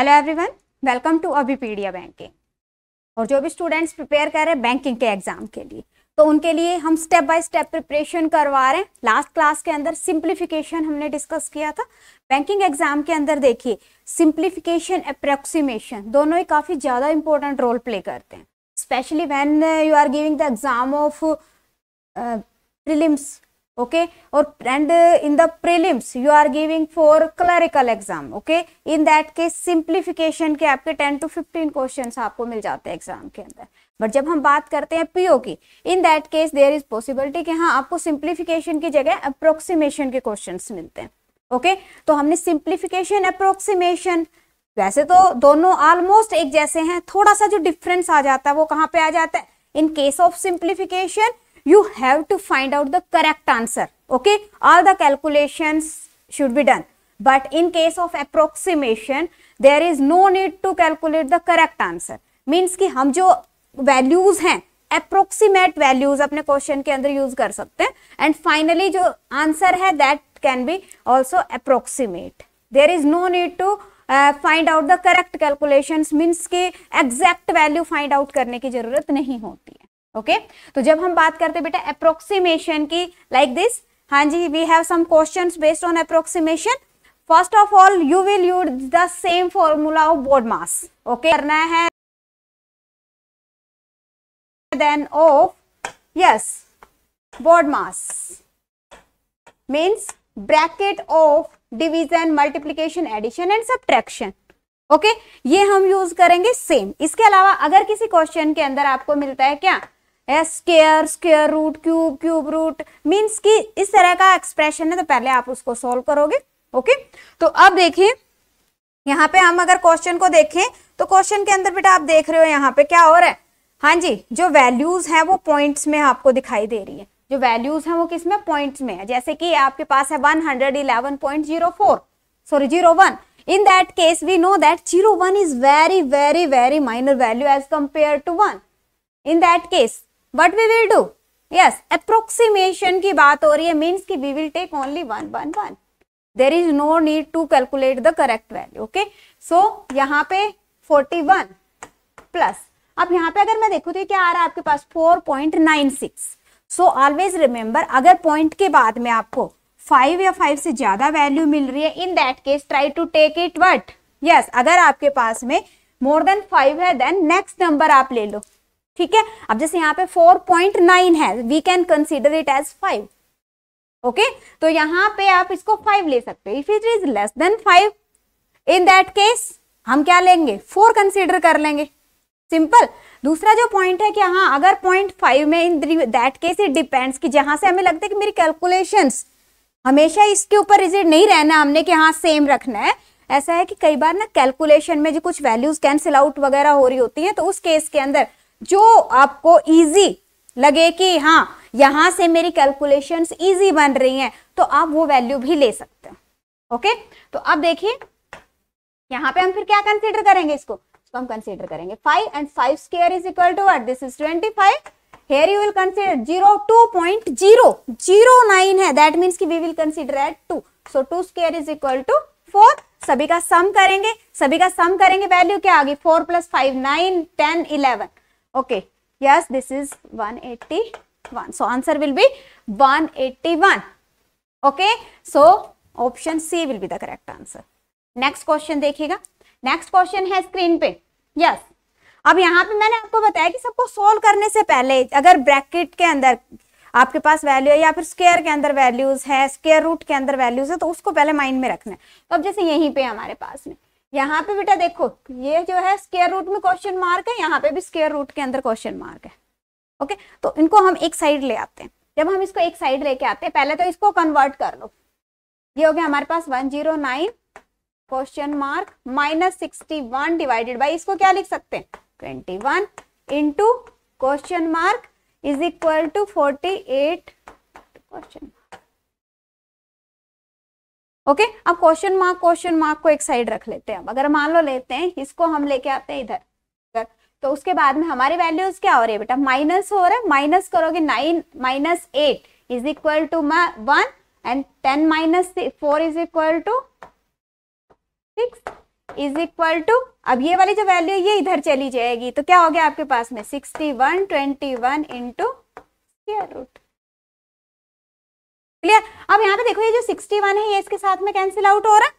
Hello everyone welcome to Abipedia banking और जो भी स्टूडेंट्स प्रिपेयर कर रहे हैं बैंकिंग के एग्जाम के लिए तो उनके लिए हम स्टेप बाय स्टेप प्रिपरेशन करवा रहे हैं लास्ट क्लास के अंदर सिंप्लीफिकेशन हमने डिस्कस किया था बैंकिंग एग्जाम के अंदर देखिए सिंप्लीफिकेशन अप्रोक्सीमेशन दोनों ही काफ़ी ज़्यादा इंपॉर्टेंट रोल प्ले करते हैं specially when you are giving the exam of prelims okay और and in the prelims you are giving for clerical exam okay in that case simplification के आपके टेन टू फिफ्टीन क्वेश्चन आपको मिल जाते हैं exam के अंदर बट जब हम बात करते हैं पीओ की in that case there is possibility कि हाँ आपको सिंप्लीफिकेशन की जगह अप्रोक्सीमेशन के क्वेश्चन मिलते हैं ओके okay? तो हमने सिंप्लीफिकेशन अप्रोक्सीमेशन वैसे तो दोनों ऑलमोस्ट एक जैसे हैं थोड़ा सा जो डिफरेंस आ जाता है वो कहाँ पे आ जाता है in case of simplification you have to find out the correct answer okay all the calculation should be done but in case of approximation there is no need to calculate the correct answer means कि हम जो values हैं approximate values अपने question के अंदर use कर सकते हैं एंड फाइनली जो आंसर है that can be also approximate there is no need to find out the correct calculation means की एग्जैक्ट वैल्यू फाइंड आउट करने की जरूरत नहीं होती है ओके तो जब हम बात करते बेटा अप्रोक्सीमेशन की लाइक दिस हाँ जी we have some questions based on approximation first of all you will use the same formula of BODMAS okay करना है then of yes BODMAS means bracket of division multiplication addition and subtraction okay ये हम use करेंगे same इसके अलावा अगर किसी question के अंदर आपको मिलता है क्या square square root cube cube root means की इस तरह का एक्सप्रेशन है तो पहले आप उसको सोल्व करोगे ओके तो अब देखिए यहाँ पे हम अगर क्वेश्चन को देखें तो क्वेश्चन के अंदर बेटा आप देख रहे हो यहाँ पे क्या हो रहा है हाँ जी जो वैल्यूज हैं वो पॉइंट्स में आपको दिखाई दे रही है जो वैल्यूज हैं वो किस में पॉइंट्स में है जैसे कि आपके पास है one hundred eleven point zero four sorry zero one in that case we know that zero one is very very very minor value as compare to one in that case what we will do yes approximation की बात हो रही है means की we will take only one one one there is no need to calculate the correct value okay so यहाँ पे forty one plus अब यहाँ पे अगर मैं देखू तो क्या आ रहा है आपके पास four point nine six so always remember अगर पॉइंट के बाद में आपको फाइव या फाइव से ज्यादा वैल्यू मिल रही है in that case try to take it what yes अगर आपके पास में मोर देन फाइव है देन नेक्स्ट नंबर आप ले लो ठीक है अब जैसे यहाँ पे 4.9 है we can consider it as five okay तो यहाँ पे आप इसको फाइव ले सकते हो if it is less than five in that case हम क्या लेंगे फोर कंसिडर कर लेंगे सिंपल दूसरा जो पॉइंट है कि हाँ अगर पॉइंट फाइव में in that case it depends कि जहां से हमें लगता है कि मेरी कैलकुलेशंस हमेशा इसके ऊपर रिजिड नहीं रहना हमने कि हाँ सेम रखना है ऐसा है कि कई बार ना कैलकुलेशन में जो कुछ वैल्यूज कैंसिल आउट वगैरह हो रही होती है तो उस केस के अंदर जो आपको इजी लगे कि हाँ यहां से मेरी कैलकुलेशंस इजी बन रही हैं तो आप वो वैल्यू भी ले सकते हो ओके तो अब देखिए यहां पे हम फिर क्या कंसीडर करेंगे इसको तो हम कंसीडर करेंगे five and five square is equal to what this is twenty five here you will consider zero two point zero zero nine है दैट मीन की we will consider at two so two square is equal to four सभी का सम करेंगे सभी का सम करेंगे value क्या आ गई four plus five nine ten eleven Okay. Yes, this is 181. So, answer will be 181. Okay. So, option C will be the correct answer. Next question देखिएगा नेक्स्ट क्वेश्चन है स्क्रीन पे यस yes. अब यहाँ पे मैंने आपको बताया कि सबको सोल्व करने से पहले अगर ब्रैकेट के अंदर आपके पास वैल्यू है या फिर स्केयर के अंदर वैल्यूज है स्केयर रूट के अंदर वैल्यूज है तो उसको पहले माइंड में रखना है तो अब जैसे यहीं पे हमारे पास में यहाँ पे बेटा देखो ये जो है स्केयर रूट में क्वेश्चन मार्क है यहाँ पे भी स्केयर रूट के अंदर क्वेश्चन मार्क है ओके तो इनको हम एक साइड ले आते हैं जब हम इसको एक साइड लेके आते हैं पहले तो इसको कन्वर्ट कर लो ये हो गया हमारे पास one zero nine question mark minus sixty one divided by इसको क्या लिख सकते हैं twenty one into question mark is equal to forty eight question mark okay अब क्वेश्चन मार्क क्वेश्चन मार्क को एक साइड रख लेते हैं अगर मान लो लेते हैं इसको हम लेके आते हैं इधर इधर तो उसके बाद में हमारे वैल्यूज क्या हो रही है बेटा माइनस हो रहा है माइनस करोगे nine minus eight is equal to one and ten minus four is equal to six is equal to अब ये वाली जो वैल्यू ये इधर चली जाएगी तो क्या हो गया आपके पास में sixty one twenty one into root clear अब यहाँ पे देखो ये जो 61 है ये इसके साथ में कैंसिल आउट हो रहा है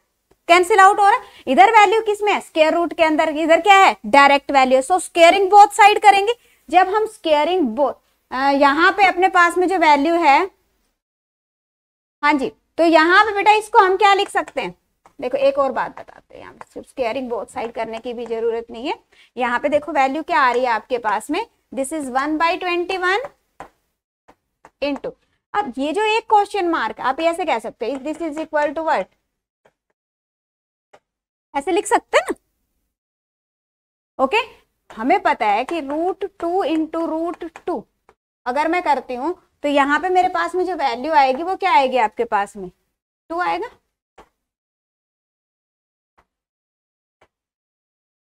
कैंसिल आउट हो रहा है इधर वैल्यू किस में स्केयर रूट के अंदर इधर क्या है direct value so squaring both side करेंगे जब हम स्केयरिंग बोथ यहाँ पे अपने पास में जो वैल्यू है हाँ जी तो यहाँ पे बेटा इसको हम क्या लिख सकते हैं देखो एक और बात बताते हैं यहाँ पे स्केयरिंग बोथ साइड करने की भी जरूरत नहीं है यहाँ पे देखो वैल्यू क्या आ रही है आपके पास में this is one by twenty one into अब ये जो एक क्वेश्चन मार्क आप ऐसे कह सकते हैं दिस इज इक्वल टू वर्ट ऐसे लिख सकते हैं ना ओके हमें पता है कि root two into root two अगर मैं करती हूं तो यहां पे मेरे पास में जो वैल्यू आएगी वो क्या आएगी आपके पास में टू आएगा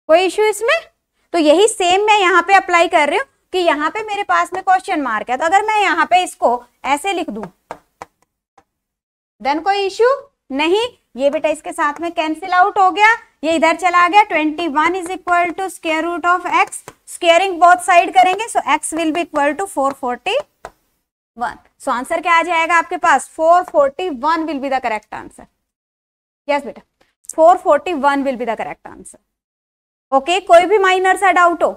कोई इश्यू इसमें तो यही सेम मैं यहां पे अप्लाई कर रही हूं कि यहां पे मेरे पास में क्वेश्चन मार्क है तो अगर मैं यहां पे इसको ऐसे लिख दू देन कोई इश्यू नहीं ये बेटा इसके साथ में कैंसिल आउट हो गया ये इधर चला गया twenty one is equal to square root of X squaring both side करेंगे so X will be equal to four forty one so answer क्या आ जाएगा आपके पास four forty one will be the correct answer yes बेटा four forty one will be the correct answer okay कोई भी minor सा डाउट हो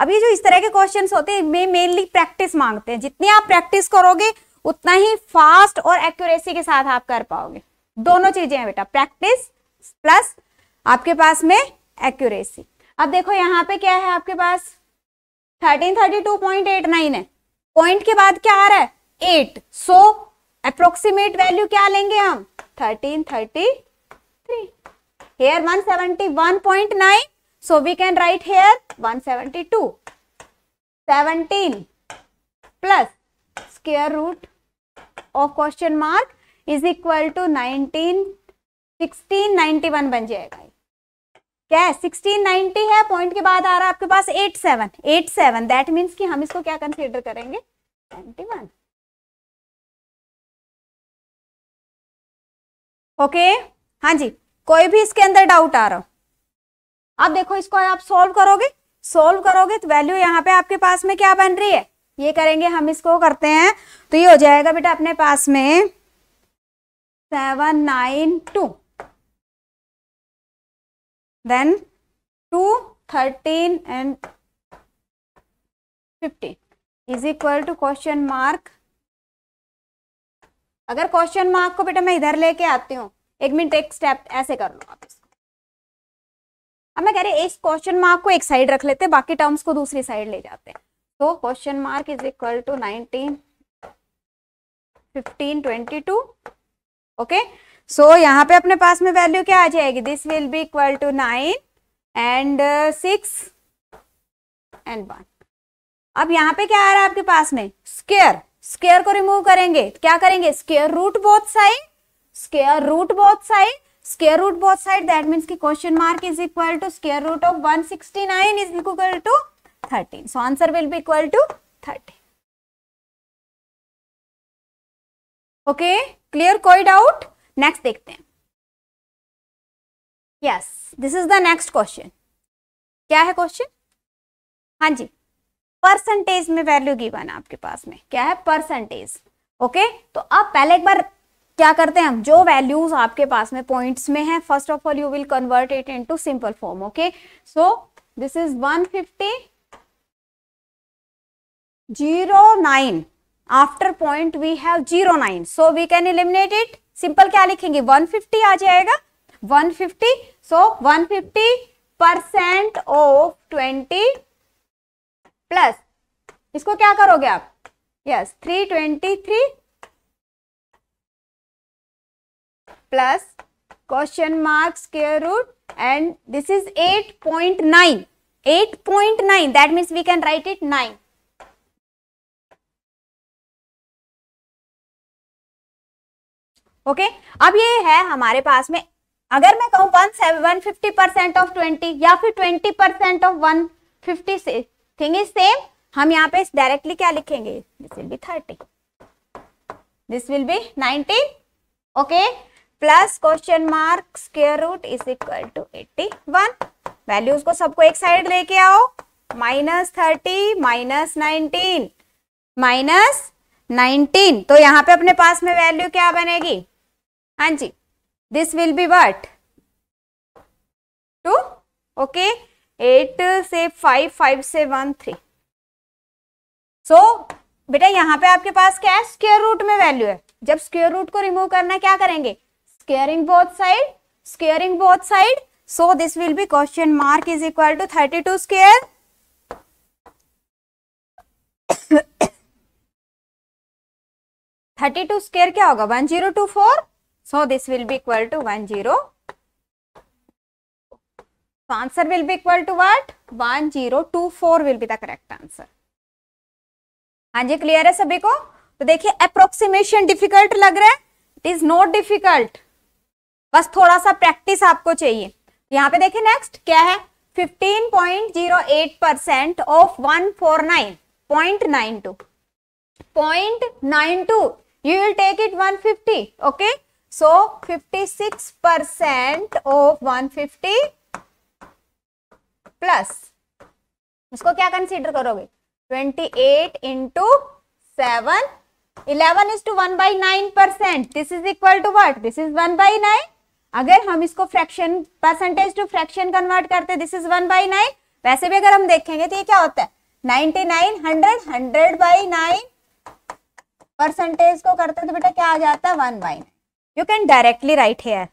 अब ये जो इस तरह के क्वेश्चंस होते हैं इनमें मेनली प्रैक्टिस मांगते हैं जितनी आप प्रैक्टिस करोगे उतना ही फास्ट और एक्यूरेसी के साथ आप कर पाओगे दोनों चीजें हैं बेटा प्रैक्टिस प्लस आपके पास में एक्यूरेसी अब देखो यहाँ पे क्या है आपके पास thirteen thirty two point eight nine है पॉइंट के बाद क्या आ रहा है एट सो अप्रोक्सीमेट वैल्यू क्या लेंगे हम thirteen thirty three here one seventy one point nine So we can write here 172. 17 plus square root of question mark is equal to 19 1691 बन जाएगा क्या है 1690 है पॉइंट के बाद आ रहा है आपके पास 87 87 दैट मींस कि हम इसको क्या कंसीडर करेंगे 91 ओके okay? हाँ जी कोई भी इसके अंदर डाउट आ रहा हो अब देखो इसको आप सोल्व करोगे सोल्व करोगे तो वैल्यू यहाँ पे आपके पास में क्या बन रही है ये करेंगे हम इसको करते हैं तो ये हो जाएगा बेटा अपने पास में seven nine two then two thirteen and fifteen is equal to question mark अगर क्वेश्चन मार्क को बेटा मैं इधर लेके आती हूँ एक मिनट एक स्टेप ऐसे कर लो आप इसको अब मैं कह रही इस क्वेश्चन मार्क को एक साइड रख लेते हैं बाकी टर्म्स को दूसरी साइड ले जाते हैं तो question mark is equal to nineteen fifteen twenty two okay so यहाँ पे अपने पास में वैल्यू क्या आ जाएगी this will be equal to nine and six and one अब यहाँ पे क्या आ रहा है आपके पास में स्केयर स्केयर को रिमूव करेंगे क्या करेंगे square root both side square root both side square root both side that mean की question mark is equal to square root of one sixty nine is equal to thirteen so answer will be equal to thirteen okay clear कोई doubt next देखते हैं yes this is the next question क्या है question हाँ जी percentage में value given आपके पास में क्या है परसेंटेज ओके okay? तो आप पहले एक बार क्या करते हैं हम जो वैल्यूज आपके पास में पॉइंट्स में है first of all you will convert it into simple form okay so this is 150 zero nine after point we have zero nine so we can eliminate it simple क्या लिखेंगे 150 आ जाएगा 150 so one fifty percent of twenty plus इसको क्या करोगे आप yes yes, 323 plus question marks square root and this is 8.9 8.9 that means we can write it 9 okay okay? अब ये है हमारे पास में अगर मैं कहूं one seven fifty percent of twenty या फिर twenty percent of one fifty से थिंग इज सेम हम यहाँ पे डायरेक्टली क्या लिखेंगे this will be thirty this will be nineteen okay plus question mark square root is equal to eighty one values को सबको एक साइड लेके आओ minus thirty minus nineteen minus nineteen तो यहाँ पे अपने पास में वैल्यू क्या बनेगी हाँ जी this will be what two okay eight से फाइव फाइव से वन थ्री सो बेटा यहाँ पे आपके पास क्या है स्क्वेयर रूट में वैल्यू है जब स्क्वेयर रूट को रिमूव करना क्या करेंगे both side squaring both side so this will be question mark is equal to thirty two square thirty two square क्या होगा one zero two four so this will be equal to one zero answer will be equal to what one zero two four will be the correct answer हाँ जी clear है सभी को तो देखिए approximation difficult लग रहा है इट इज नॉट डिफिकल्ट बस थोड़ा सा प्रैक्टिस आपको चाहिए यहाँ पे देखिए नेक्स्ट क्या है 15.08% of 149.92 0.92 you will take it 150 okay so 56% of 150 plus उसको क्या कंसीडर करोगे twenty eight into seven eleven is to one by nine percent this is equal to what this is one by nine अगर हम इसको fraction percentage to fraction convert करते this is one by nine वैसे भी अगर हम देखेंगे तो ये क्या होता है ninety nine hundred hundred by nine percentage को करते तो बेटा क्या आ जाता है one by nine you can directly write here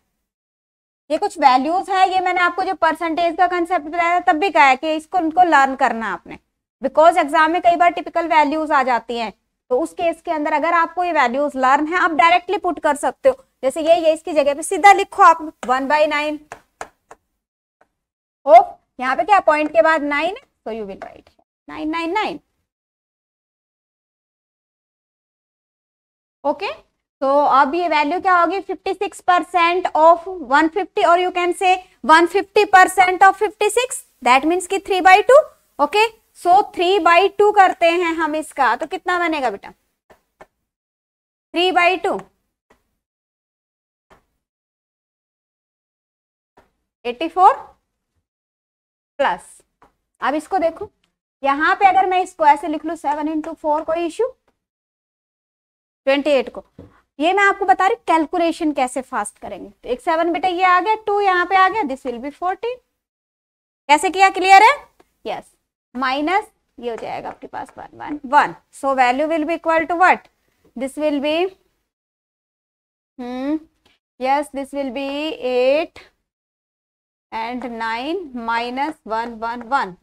ये कुछ वैल्यूज है ये मैंने आपको जो परसेंटेज का कंसेप्ट बताया था तब भी कहा है कि इसको उनको लर्न करना आपने बिकॉज एग्जाम में कई बार टिपिकल वैल्यूज आ जाती हैं तो उस केस के अंदर अगर आपको ये वैल्यूज लर्न है आप डायरेक्टली पुट कर सकते हो जैसे ये ये इसकी जगह पे सीधा लिखो आप वन बाई नाइन हो यहाँ पे क्या पॉइंट के बाद नाइन तो you will write nine nine nine okay तो अब ये वैल्यू क्या होगी 56 परसेंट ऑफ 150 और you can say 150 percent of 56 that means की three by two okay so three by two करते हैं हम इसका तो कितना बनेगा बेटा three by two eighty four plus अब इसको देखो यहाँ पे अगर मैं इसको ऐसे लिख लू सेवन इंटू फोर कोई इश्यू ट्वेंटी एट को ये मैं आपको बता रही कैलकुलेशन कैसे फास्ट करेंगे तो एक सेवन बेटा ये आ गया टू यहाँ पे आ गया दिस विल बी फोर्टीन कैसे किया क्लियर है यस माइनस ये हो जाएगा आपके पास one one one so value will be equal to what this will be hmm yes this will be eight and nine minus one one one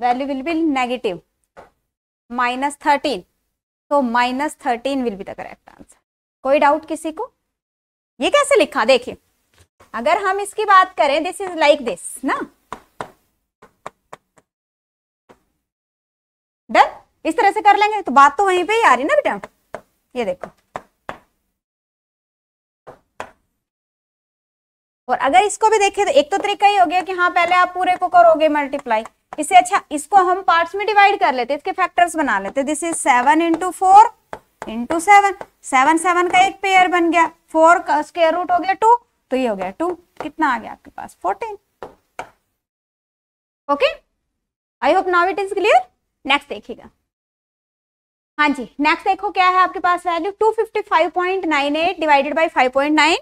value will be negative minus thirteen तो minus thirteen will be the correct answer कोई doubt किसी को ये कैसे लिखा देखिए अगर हम इसकी बात करें दिस इज लाइक दिस ना डन इस तरह से कर लेंगे तो बात तो वहीं पे ही आ रही ना बेटा ये देखो और अगर इसको भी देखें तो एक तो तरीका ही हो गया कि हाँ पहले आप पूरे को करोगे मल्टीप्लाई इससे अच्छा इसको हम पार्ट्स में डिवाइड कर लेते इसके फैक्टर्स बना लेते this is seven into four into seven seven seven का एक पेयर बन गया फोर का स्केयर रूट हो गया टू तो ये हो गया टू कितना आ गया आपके पास fourteen okay I hope now it is clear next देखिएगा हाँ जी नेक्स्ट देखो क्या है आपके पास value 255.98 divided by 5.9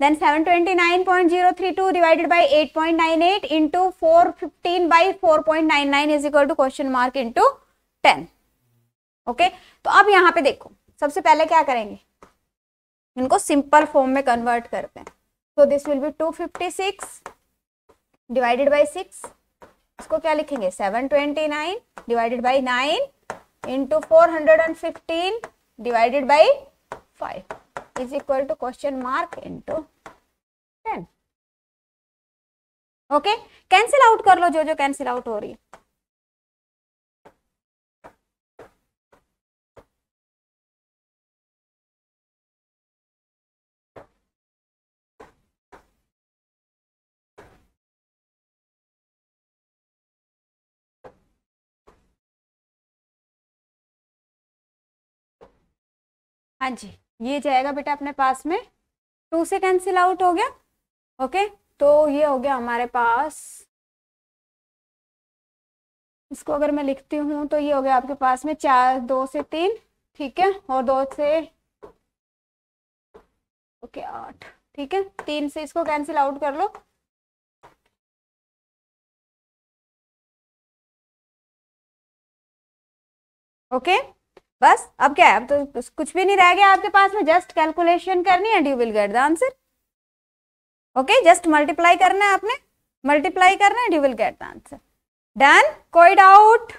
then 729.032 divided by 8.98 into 415 by 4.99 is equal to question mark into 10 okay okay? तो अब यहां पे देखो सबसे पहले क्या करेंगे इनको सिंपल फॉर्म में कन्वर्ट करते हैं so this will be 256 divided by 6 इसको क्या लिखेंगे 729 divided by 9 into 415 divided by 5 is equal to question mark into 10 okay cancel out कर लो जो जो कैंसिल आउट हो रही है हाँ जी ये जाएगा बेटा अपने पास में टू से कैंसिल आउट हो गया ओके तो ये हो गया हमारे पास इसको अगर मैं लिखती हूँ तो ये हो गया आपके पास में चार दो से तीन ठीक है और दो से ओके आठ ठीक है तीन से इसको कैंसिल आउट कर लो ओके okay? बस अब क्या है अब तो कुछ भी नहीं रह गया आपके पास में जस्ट कैलकुलेशन करनी and you will get the answer okay just multiply करना है आपने मल्टीप्लाई करना and you will get the answer done कोई डाउट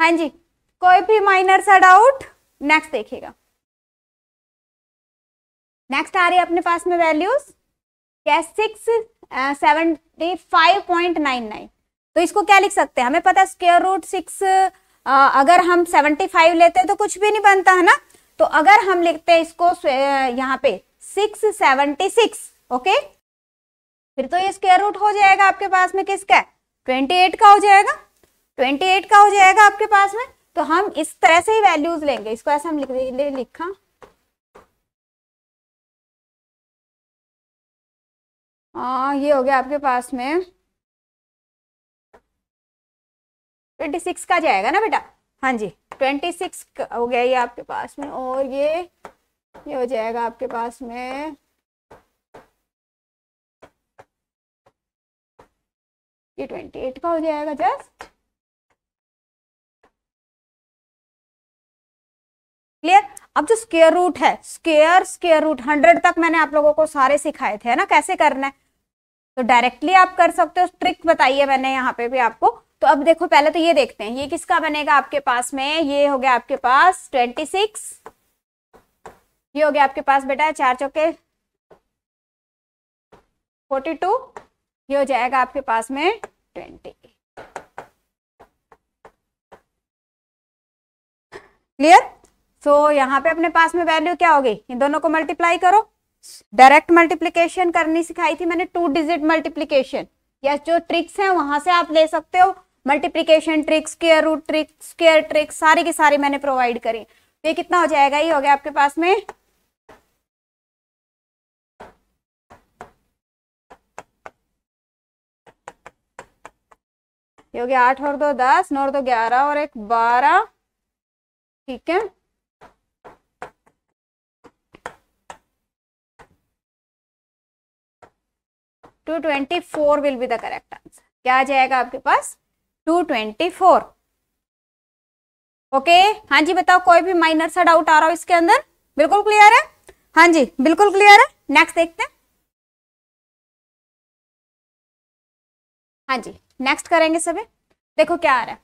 हाँ जी कोई भी माइनर सा डाउट नेक्स्ट देखिएगा नेक्स्ट आ रही है अपने पास में वैल्यूज क्या six seventy five point nine nine तो इसको क्या लिख सकते हैं हमें पता है स्केयर रूट सिक्स आ, अगर हम 75 लेते हैं तो कुछ भी नहीं बनता है ना तो अगर हम लिखते हैं इसको यहाँ पे 676 ओके फिर तो ये स्क्वायर रूट हो जाएगा आपके पास में किसका 28 का हो जाएगा 28 का हो जाएगा आपके पास में तो हम इस तरह से ही वैल्यूज लेंगे इसको ऐसा हम लिख ले, लिखा आ, हाँ, ये हो गया आपके पास में ट्वेंटी सिक्स का जाएगा ना बेटा हाँ जी ट्वेंटी सिक्स हो गया ये आपके पास में और ये ये हो जाएगा आपके पास में ये ट्वेंटी एट का हो जाएगा जस्ट क्लियर अब जो स्केयर रूट है स्केयर स्केयर रूट हंड्रेड तक मैंने आप लोगों को सारे सिखाए थे है ना कैसे करना है तो डायरेक्टली आप कर सकते हो ट्रिक बताइए मैंने यहाँ पे भी आपको तो अब देखो पहले तो ये देखते हैं ये किसका बनेगा आपके पास में ये हो गया आपके पास ट्वेंटी सिक्स ये हो गया आपके पास बेटा चार चौके फोर्टी टू ये हो जाएगा आपके पास में ट्वेंटी क्लियर सो so, यहाँ पे अपने पास में वैल्यू क्या होगी इन दोनों को मल्टीप्लाई करो डायरेक्ट मल्टीप्लीकेशन करनी सिखाई थी मैंने टू डिजिट मल्टीप्लीकेशन यस जो ट्रिक्स हैं वहां से आप ले सकते हो multiplication trick square root trick square trick सारी की सारी मैंने प्रोवाइड करी तो ये कितना हो जाएगा ये हो गया आपके पास में हो गया आठ और दो दस नौ और दो ग्यारह और एक बारह ठीक है two twenty four will be the correct answer क्या आ जाएगा आपके पास टू ट्वेंटी फोर ओके हाँ जी बताओ कोई भी माइनर सा डाउट आ रहा हो इसके अंदर बिल्कुल क्लियर है हाँ जी बिल्कुल क्लियर है नेक्स्ट देखते हैं हाँ जी नेक्स्ट करेंगे सभी देखो क्या आ रहा है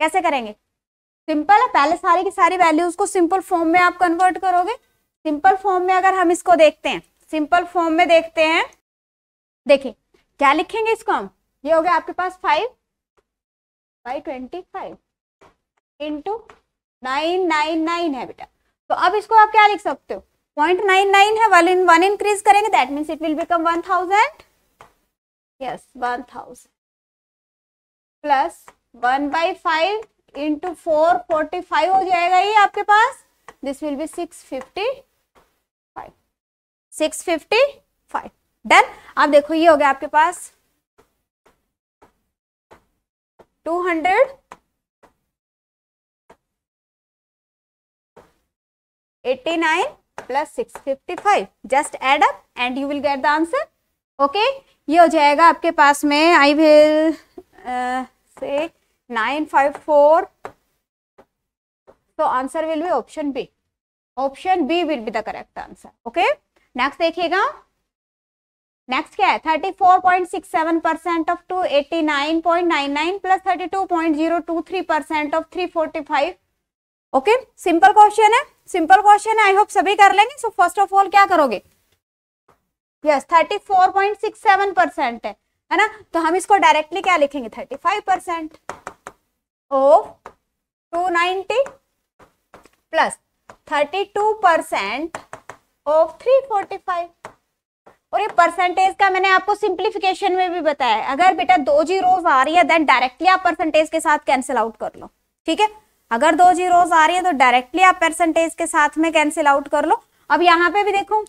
कैसे करेंगे सिंपल है पहले सारी की सारी वैल्यूज को सिंपल फॉर्म में आप कन्वर्ट करोगे सिंपल फॉर्म में अगर हम इसको देखते हैं सिंपल फॉर्म में देखते हैं देखिए क्या लिखेंगे इसको हम ये हो गया आपके पास five by twenty five into nine nine nine है बेटा तो अब इसको आप क्या लिख सकते हो पॉइंट नाइन नाइन है वन इन वन इंक्रीज करेंगे that means it will become one thousand yes one thousand plus one by five into four forty five हो जाएगा ये आपके पास this will be six fifty five six fifty five done आप देखो ये हो गया आपके पास two hundred eighty nine plus six fifty five just add up and you will get the answer okay ये हो जाएगा आपके पास में I will say nine five four तो answer will be option B option B will be the correct answer okay next देखिएगा next क्या है thirty four point six seven percent of two eighty nine point nine nine plus thirty two point zero two three percent of three forty five okay simple question है simple question है I hope सभी कर लेंगे so first of all क्या करोगे yes thirty four point six seven percent है है ना तो हम इसको डायरेक्टली क्या लिखेंगे thirty five percent of two ninety plus thirty two percent of three forty five और ये परसेंटेज का मैंने आपको सिंप्लीफिकेशन में भी बताया अगर बेटा दो जीरो आ रही है देन डायरेक्टली आप परसेंटेज के साथ कैंसिल आउट कर लो ठीक है अगर दो जीरो आ रही है तो डायरेक्टली आप परसेंटेज के साथ में कैंसिल आउट कर लो अब यहाँ पे भी देखो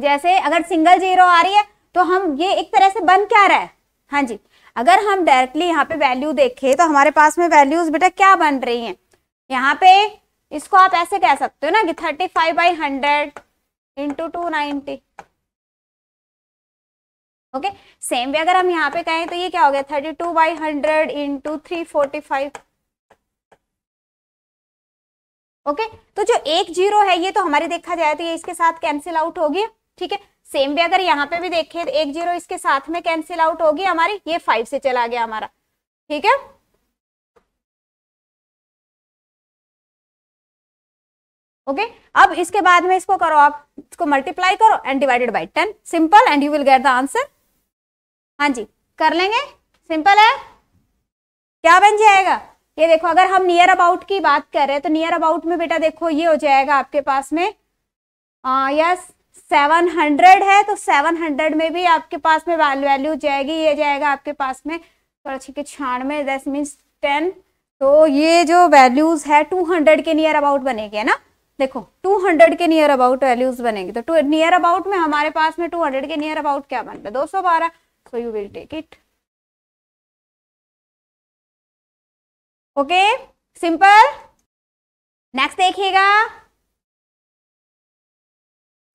जैसे अगर सिंगल जीरो आ रही है तो हम ये एक तरह से बन क्या रहा है हाँ जी अगर हम डायरेक्टली यहाँ पे वैल्यू देखें तो हमारे पास में वैल्यूज बेटा क्या बन रही हैं यहाँ पे इसको आप ऐसे कह सकते हो ना कि thirty five by hundred into two ninety okay same way अगर हम यहाँ पे कहें तो ये क्या हो गया thirty two by hundred into three forty five okay तो जो एक जीरो है ये तो हमारे देखा जाए तो ये इसके साथ कैंसिल आउट होगी ठीक है सेम वे अगर यहाँ पे भी देखें तो एक जीरो इसके साथ में कैंसिल आउट होगी हमारी ये फाइव से चला गया हमारा ठीक है ओके okay? अब इसके बाद में इसको करो आप इसको मल्टीप्लाई करो and divided by ten simple and you will get the answer हाँ जी कर लेंगे सिंपल है क्या बन जाएगा ये देखो अगर हम नियर अबाउट की बात कर रहे हैं तो नियर अबाउट में बेटा देखो ये हो जाएगा आपके पास में यस सेवन हंड्रेड है तो सेवन हंड्रेड में भी आपके पास में वैल्यू जाएगी ये जाएगा आपके पास में थोड़ा छिके छियानवे दस मीन्स टेन तो ये जो वैल्यूज है टू हंड्रेड के नियर अबाउट बनेगी है ना देखो टू हंड्रेड के नियर अबाउट वैल्यूज बनेगी तो टू नियर अबाउट में हमारे पास में टू हंड्रेड के नियर अबाउट क्या बन रहा है दो सौ बारह so you will take it okay simple next देखिएगा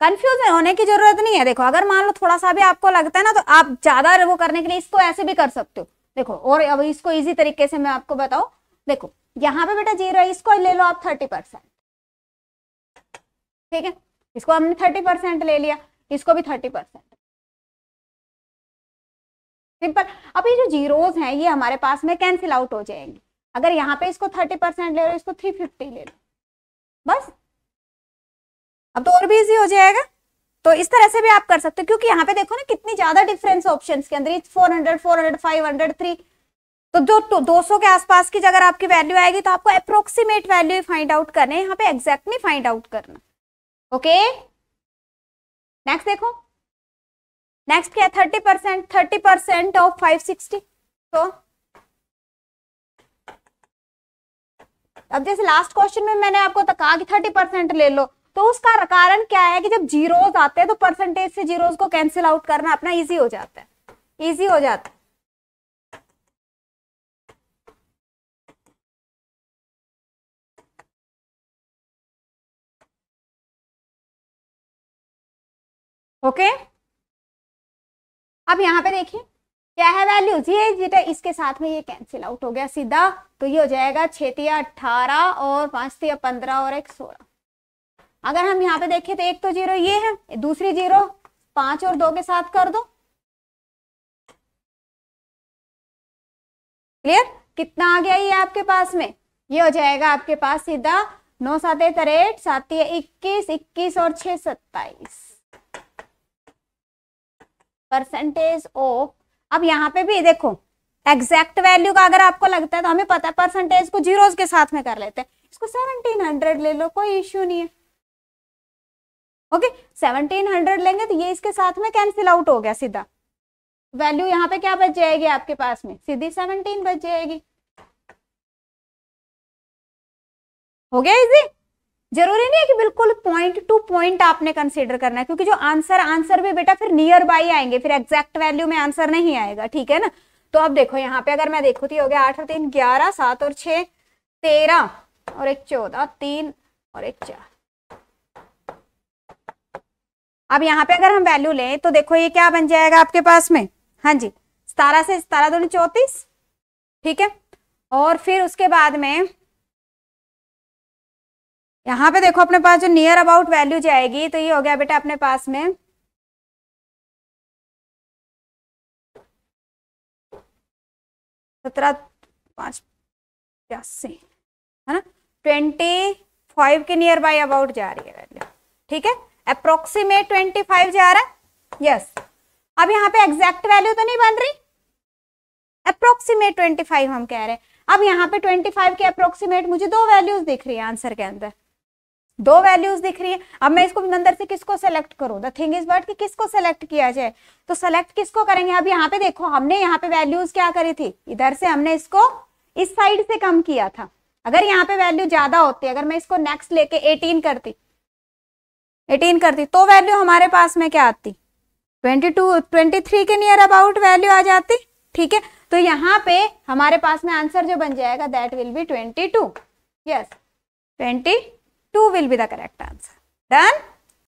कंफ्यूज होने की जरूरत नहीं है देखो अगर मान लो थोड़ा सा भी आपको लगता है ना तो आप ज्यादा वो करने के लिए इसको ऐसे भी कर सकते हो देखो और अब इसको इजी तरीके से मैं आपको बताऊ देखो यहाँ पे बेटा जीरो है इसको ले लो आप थर्टी परसेंट ठीक है इसको हमने थर्टी परसेंट ले लिया इसको भी थर्टी परसेंट सिंपल अब ये जो जीरोज हैं ये हमारे पास में कैंसिल आउट हो जाएंगे अगर यहाँ पे इसको थर्टी परसेंट ले लो इसको थ्री फिफ्टी ले लो बस अब तो और भी इजी हो जाएगा तो इस तरह से भी आप कर सकते हो क्योंकि यहाँ पे देखो ना कितनी ज्यादा डिफरेंस ऑप्शन के अंदर four hundred four hundred five hundred three तो जो तो सौ के आसपास की अगर आपकी वैल्यू आएगी तो आपको अप्रोक्सीमेट वैल्यू फाइंड आउट करना है यहाँ पे एग्जैक्टली फाइंड आउट करना ओके नेक्स्ट देखो नेक्स्ट क्या thirty percent thirty percent of five sixty तो अब जैसे लास्ट क्वेश्चन में मैंने आपको कहा कि थर्टी परसेंट ले लो तो उसका कारण क्या है कि जब जीरोज आते हैं तो परसेंटेज से जीरोज को कैंसिल आउट करना अपना इजी हो जाता है इजी हो जाता है ओके okay? अब यहाँ पे देखिए क्या है वैल्यूज ये जीटा तो इसके साथ में ये कैंसिल आउट हो गया सीधा तो ये हो जाएगा छतिया अट्ठारह और पांच तिया पंद्रह और एक सोलह अगर हम यहाँ पे देखें तो एक तो जीरो ये है दूसरी जीरो पांच और दो के साथ कर दो क्लियर कितना आ गया ये आपके पास में ये हो जाएगा आपके पास सीधा नौ सात तिरेट सात इक्कीस इक्कीस और छह सत्ताईस परसेंटेज ऑफ अब यहाँ पे भी देखो एग्जैक्ट वैल्यू का अगर आपको लगता है तो हमें पता है परसेंटेज को जीरोस के साथ में कर लेते हैं इसको सेवनटीन हंड्रेड ले लो कोई इश्यू नहीं है ओके सेवनटीन हंड्रेड लेंगे तो ये इसके साथ में कैंसिल आउट हो गया सीधा वैल्यू यहाँ पे क्या बच जाएगी आपके पास में सीधी सेवनटीन बच जाएगी हो गया इजी जरूरी नहीं है कि बिल्कुल पॉइंट टू पॉइंट आपने कंसीडर करना है क्योंकि जो आंसर आंसर भी बेटा फिर नियर बाई आएंगे फिर एग्जैक्ट वैल्यू में आंसर नहीं आएगा ठीक है ना तो अब देखो यहाँ पे अगर मैं देखू थी तो हो गया आठ और तीन ग्यारह सात और छह तेरह और एक चौदह तीन और एक चार अब यहाँ पे अगर हम वैल्यू लें तो देखो ये क्या बन जाएगा आपके पास में हाँ जी सतारह से सतारह दोनों चौतीस ठीक है और फिर उसके बाद में यहाँ पे देखो अपने पास जो नियर अबाउट वैल्यू जाएगी तो ये हो गया बेटा अपने पास में सत्रह पांच पचासी है ना ट्वेंटी फाइव के नियर बाई अबाउट जा रही है वैल्यू ठीक है अप्रोक्सीमेट ट्वेंटी फाइव जा रहा है यस अब यहाँ पे एग्जैक्ट वैल्यू तो नहीं बन रही अप्रोक्सीमेट ट्वेंटी फाइव हम कह रहे हैं अब यहाँ पे ट्वेंटी फाइव के अप्रोक्सीमेट मुझे दो वैल्यूज दिख रही है आंसर के अंदर दो वैल्यूज दिख रही है अब मैं इसको अंदर से किसको सेलेक्ट करूं द थिंग इज बट कि किसको सेलेक्ट किया जाए तो सेलेक्ट किसको करेंगे अब यहाँ पे देखो हमने यहाँ पे वैल्यूज क्या करी थी इधर से हमने इसको इस साइड से कम किया था अगर यहाँ पे वैल्यू ज्यादा होती अगर मैं इसको नेक्स्ट लेके एटीन करती एटीन करती तो वैल्यू हमारे पास में क्या आती ट्वेंटी 23 के नियर अबाउट वैल्यू आ जाती ठीक है तो यहाँ पे हमारे पास में आंसर जो बन जाएगा that will be 22 yes twenty 2 will be the correct answer. Done?